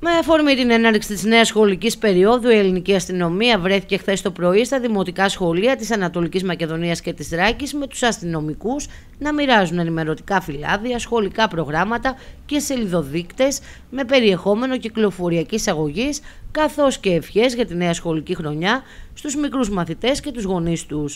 Με αφορμή την έναρξη της νέας σχολικής περίοδου, η ελληνική αστυνομία βρέθηκε χθες το πρωί στα δημοτικά σχολεία της Ανατολικής Μακεδονίας και της Ράκης με τους αστυνομικούς να μοιράζουν ενημερωτικά φυλάδια, σχολικά προγράμματα και σελιδοδείκτες με περιεχόμενο κυκλοφοριακής αγωγής καθώς και ευχές για τη νέα σχολική χρονιά στους μικρούς μαθητές και τους γονείς τους.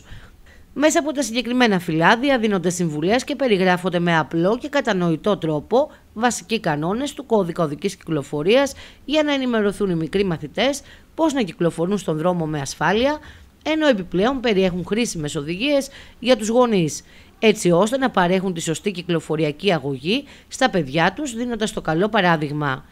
Μέσα από τα συγκεκριμένα φυλάδια δίνονται συμβουλές και περιγράφονται με απλό και κατανοητό τρόπο βασικοί κανόνες του κώδικα οδικής κυκλοφορίας για να ενημερωθούν οι μικροί μαθητές πώς να κυκλοφορούν στον δρόμο με ασφάλεια, ενώ επιπλέον περιέχουν χρήσιμες οδηγίες για τους γονείς, έτσι ώστε να παρέχουν τη σωστή κυκλοφοριακή αγωγή στα παιδιά τους, δίνοντας το καλό παράδειγμα.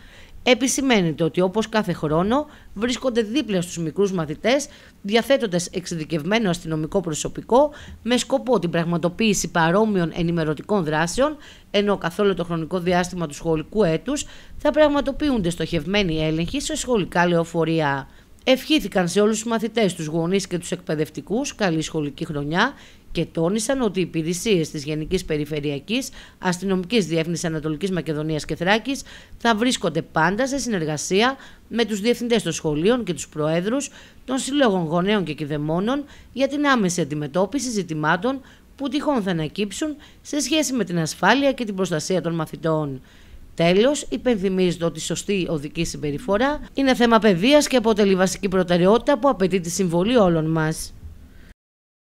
Επισημαίνεται ότι όπως κάθε χρόνο βρίσκονται δίπλα στους μικρούς μαθητές διαθέτοντας εξειδικευμένο αστυνομικό προσωπικό με σκοπό την πραγματοποίηση παρόμοιων ενημερωτικών δράσεων ενώ καθόλου το χρονικό διάστημα του σχολικού έτους θα πραγματοποιούνται στοχευμένοι έλεγχοι σε σχολικά λεωφορεία. Ευχήθηκαν σε όλους τους μαθητές, τους γονείς και τους εκπαιδευτικούς καλή σχολική χρονιά και τόνισαν ότι οι υπηρεσίες της Γενικής Περιφερειακής Αστυνομικής Διεύθυνσης Ανατολικής Μακεδονίας και Θράκης θα βρίσκονται πάντα σε συνεργασία με τους διευθυντές των σχολείων και τους προέδρους των συλλόγων γονέων και κυδεμόνων για την άμεση αντιμετώπιση ζητημάτων που τυχόν θα ανακύψουν σε σχέση με την ασφάλεια και την προστασία των μαθητών. Τέλος, υπενθυμίζεται ότι σωστή οδική συμπεριφορά είναι θέμα παιδείας και αποτελεί βασική προτεραιότητα που απαιτεί τη συμβολή όλων μας.